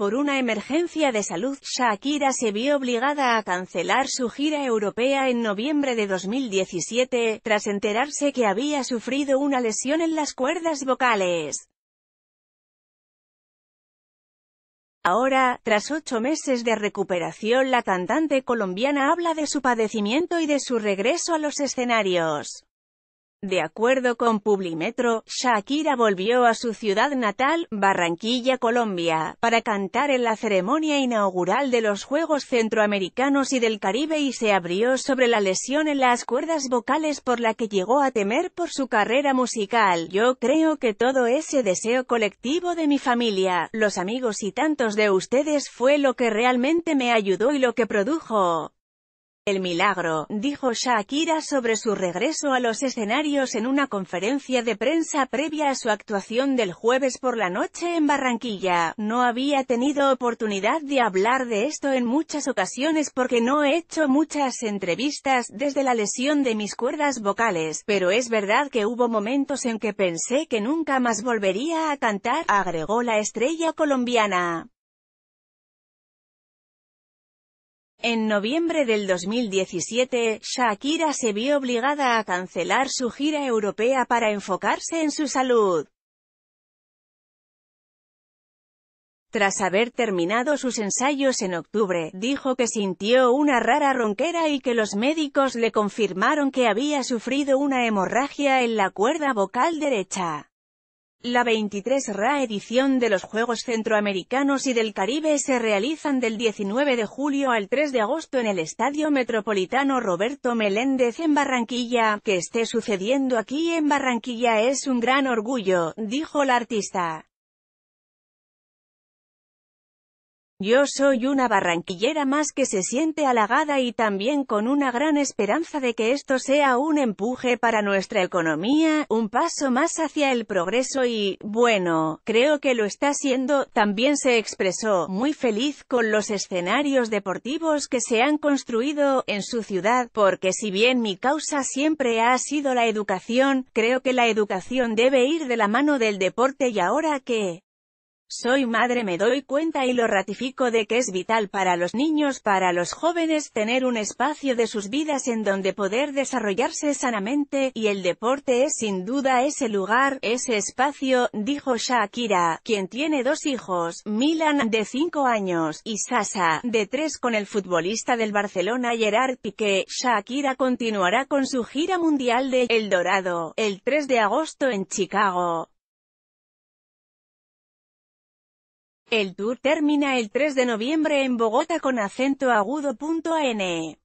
Por una emergencia de salud, Shakira se vio obligada a cancelar su gira europea en noviembre de 2017, tras enterarse que había sufrido una lesión en las cuerdas vocales. Ahora, tras ocho meses de recuperación la cantante colombiana habla de su padecimiento y de su regreso a los escenarios. De acuerdo con Publimetro, Shakira volvió a su ciudad natal, Barranquilla, Colombia, para cantar en la ceremonia inaugural de los Juegos Centroamericanos y del Caribe y se abrió sobre la lesión en las cuerdas vocales por la que llegó a temer por su carrera musical. Yo creo que todo ese deseo colectivo de mi familia, los amigos y tantos de ustedes fue lo que realmente me ayudó y lo que produjo el milagro, dijo Shakira sobre su regreso a los escenarios en una conferencia de prensa previa a su actuación del jueves por la noche en Barranquilla, no había tenido oportunidad de hablar de esto en muchas ocasiones porque no he hecho muchas entrevistas desde la lesión de mis cuerdas vocales, pero es verdad que hubo momentos en que pensé que nunca más volvería a cantar, agregó la estrella colombiana. En noviembre del 2017, Shakira se vio obligada a cancelar su gira europea para enfocarse en su salud. Tras haber terminado sus ensayos en octubre, dijo que sintió una rara ronquera y que los médicos le confirmaron que había sufrido una hemorragia en la cuerda vocal derecha. La 23 Ra edición de los Juegos Centroamericanos y del Caribe se realizan del 19 de julio al 3 de agosto en el Estadio Metropolitano Roberto Meléndez en Barranquilla. Que esté sucediendo aquí en Barranquilla es un gran orgullo, dijo la artista. Yo soy una barranquillera más que se siente halagada y también con una gran esperanza de que esto sea un empuje para nuestra economía, un paso más hacia el progreso y, bueno, creo que lo está siendo, también se expresó, muy feliz con los escenarios deportivos que se han construido en su ciudad, porque si bien mi causa siempre ha sido la educación, creo que la educación debe ir de la mano del deporte y ahora que soy madre me doy cuenta y lo ratifico de que es vital para los niños, para los jóvenes tener un espacio de sus vidas en donde poder desarrollarse sanamente, y el deporte es sin duda ese lugar, ese espacio, dijo Shakira, quien tiene dos hijos, Milan, de 5 años, y Sasa, de 3 con el futbolista del Barcelona Gerard Piqué. Shakira continuará con su gira mundial de El Dorado, el 3 de agosto en Chicago. El tour termina el 3 de noviembre en Bogotá con acento agudo.ne.